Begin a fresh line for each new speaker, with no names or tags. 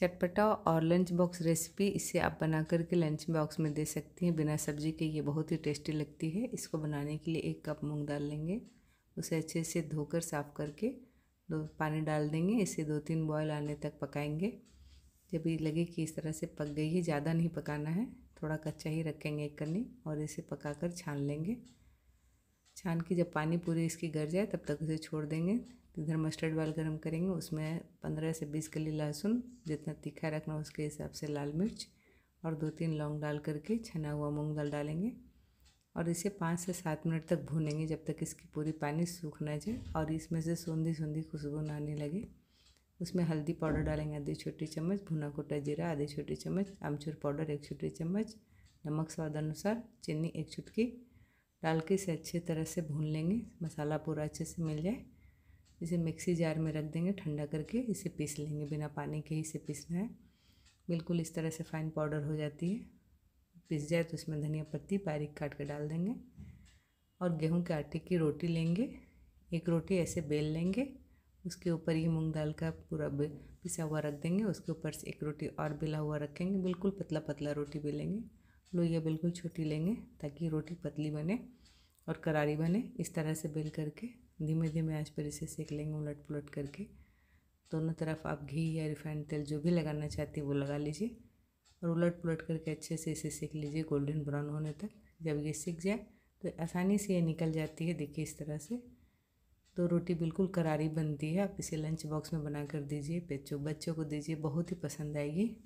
चटपटा और lunch box recipe इसे आप बना करके लंच बॉक्स में दे सकती हैं बिना सब्जी के ये बहुत ही टेस्टी लगती है इसको बनाने के लिए एक कप मूंग डाल लेंगे उसे अच्छे से धोकर साफ़ करके दो पानी डाल देंगे इसे दो तीन बॉयल आने तक पकाएंगे जब ये लगे कि इस तरह से पक गई है ज़्यादा नहीं पकाना है थोड़ा कच्चा ही रखेंगे एक कली और इसे कर छान लेंगे छान के जब पानी पूरी इसकी गर जाए तब तक उसे छोड़ देंगे तो इधर मस्टर्ड वाल गर्म करेंगे उसमें पंद्रह से बीस कली लहसुन जितना तीखा रखना उसके हिसाब से लाल मिर्च और दो तीन लौंग डाल करके छना हुआ मूंग दाल डालेंगे और इसे पाँच से सात मिनट तक भूनेंगे जब तक इसकी पूरी पानी सूख ना जाए और इसमें से सोंधी सोंधी खुशबू ना आने लगे उसमें हल्दी पाउडर डालेंगे आधी छोटी चम्मच भुना कोटा जीरा आधी छोटी चम्मच आमचूर पाउडर एक छोटी चम्मच नमक स्वाद अनुसार चीनी एक चुटकी डाल के इसे अच्छी तरह से भून लेंगे मसाला पूरा अच्छे से मिल जाए इसे मिक्सी जार में रख देंगे ठंडा करके इसे पीस लेंगे बिना पानी के ही इसे पीसना है बिल्कुल इस तरह से फाइन पाउडर हो जाती है पिस जाए तो इसमें धनिया पत्ती बारीक काट के डाल देंगे और गेहूं के आटे की रोटी लेंगे एक रोटी ऐसे बेल लेंगे उसके ऊपर ही मूंग दाल का पूरा पिसा हुआ रख देंगे उसके ऊपर से एक रोटी और बेला हुआ रखेंगे बिल्कुल पतला पतला रोटी बेलेंगे लोइया बिल्कुल छोटी लेंगे ताकि रोटी पतली बने और करारी बने इस तरह से बेल करके धीमे धीमे आज पर इसे सेक लेंगे उलट पुलट करके दोनों तरफ आप घी या रिफाइंड तेल जो भी लगाना चाहती हैं वो लगा लीजिए और उलट पुलट करके अच्छे से इसे सेक लीजिए गोल्डन ब्राउन होने तक जब ये सीख जाए तो आसानी से ये निकल जाती है देखिए इस तरह से तो रोटी बिल्कुल करारी बनती है आप इसे लंच बॉक्स में बना कर दीजिए बच्चों बच्चों को दीजिए बहुत ही पसंद आएगी